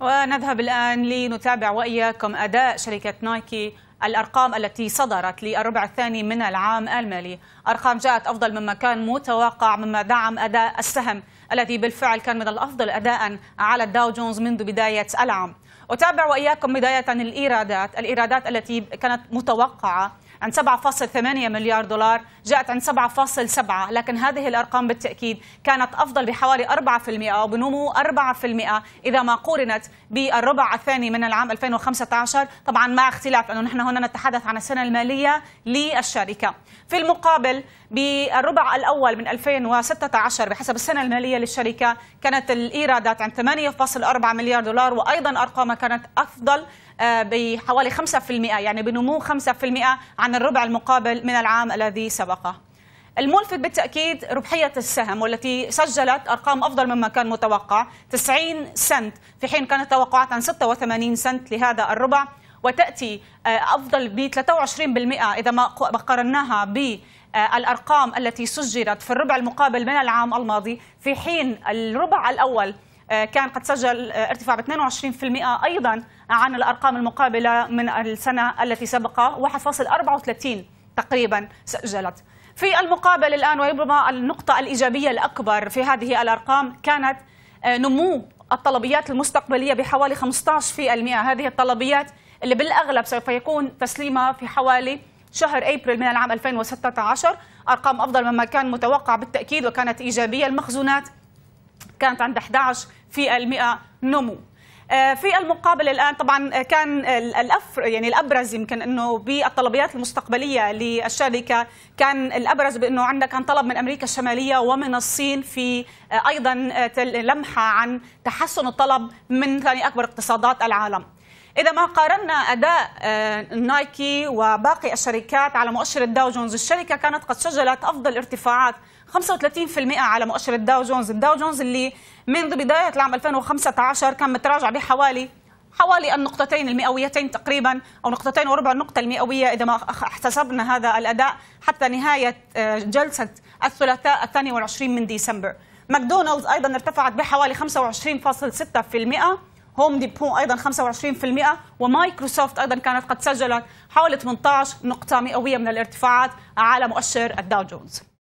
ونذهب الآن لنتابع وإياكم أداء شركة نايكي الأرقام التي صدرت للربع الثاني من العام المالي أرقام جاءت أفضل مما كان متوقع مما دعم أداء السهم الذي بالفعل كان من الأفضل أداء على الداو جونز منذ بداية العام أتابع وإياكم بداية الإيرادات الإيرادات التي كانت متوقعة عند 7.8 مليار دولار جاءت عند 7.7 لكن هذه الأرقام بالتأكيد كانت أفضل بحوالي 4% أو بنمو 4% إذا ما قورنت بالربع الثاني من العام 2015 طبعا مع اختلاف أنه نحن هنا نتحدث عن السنة المالية للشركة في المقابل بالربع الأول من 2016 بحسب السنة المالية للشركة كانت الإيرادات عند 8.4 مليار دولار وأيضا أرقامها كانت أفضل آه، بحوالي 5% يعني بنمو 5% عن الربع المقابل من العام الذي سبقه الملفت بالتأكيد ربحية السهم والتي سجلت أرقام أفضل مما كان متوقع 90 سنت في حين كانت توقعات عن 86 سنت لهذا الربع وتأتي آه، أفضل ب 23% إذا ما قارناها ب آه، الأرقام التي سجلت في الربع المقابل من العام الماضي في حين الربع الأول آه، كان قد سجل آه، ارتفاع ب 22% أيضا عن الأرقام المقابلة من السنة التي سبق 1.34 تقريبا سجلت في المقابل الآن وربما النقطة الإيجابية الأكبر في هذه الأرقام كانت آه، نمو الطلبيات المستقبلية بحوالي 15% هذه الطلبيات اللي بالأغلب سوف يكون تسليمها في حوالي شهر أبريل من العام 2016 أرقام أفضل مما كان متوقع بالتأكيد وكانت إيجابية المخزونات كانت عند 11 في المئة نمو آه، في المقابل الان طبعا كان الأفر يعني الابرز يمكن انه بالطلبيات المستقبليه للشركه كان الابرز بانه عندك كان طلب من امريكا الشماليه ومن الصين في آه، ايضا آه، لمحه عن تحسن الطلب من ثاني اكبر اقتصادات العالم إذا ما قارنا أداء آه، نايكي وباقي الشركات على مؤشر الداو جونز الشركة كانت قد سجلت أفضل ارتفاعات 35% على مؤشر الداو جونز الداو جونز اللي منذ بداية العام 2015 كان متراجع بحوالي حوالي النقطتين المئويتين تقريبا او نقطتين وربع النقطه المئويه اذا ما احتسبنا هذا الاداء حتى نهايه آه، جلسه الثلاثاء الثاني والعشرين من ديسمبر ماكدونالدز ايضا ارتفعت بحوالي 25.6% هوم ديبو ايضا 25% ومايكروسوفت ايضا كانت قد سجلت حوالي 18 نقطه مئويه من الارتفاعات على مؤشر الداو جونز